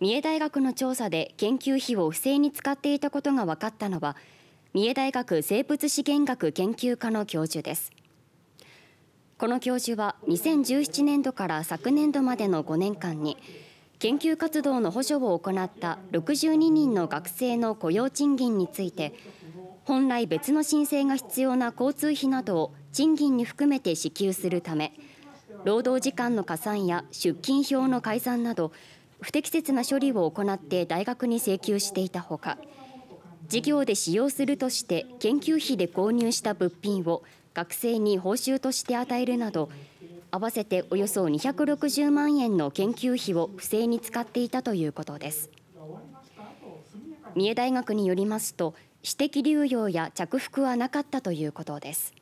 三重大学の調査で研究費を不正に使っていたことが分かったのは三重大学生物資源学研究科の教授ですこの教授は2017年度から昨年度までの5年間に研究活動の補助を行った62人の学生の雇用賃金について本来別の申請が必要な交通費などを賃金に含めて支給するため労働時間の加算や出勤表の改ざんなど不適切な処理を行って大学に請求していたほか事業で使用するとして研究費で購入した物品を学生に報酬として与えるなど合わせておよそ260万円の研究費を不正に使っていたということです三重大学によりますと私的流用や着服はなかったということです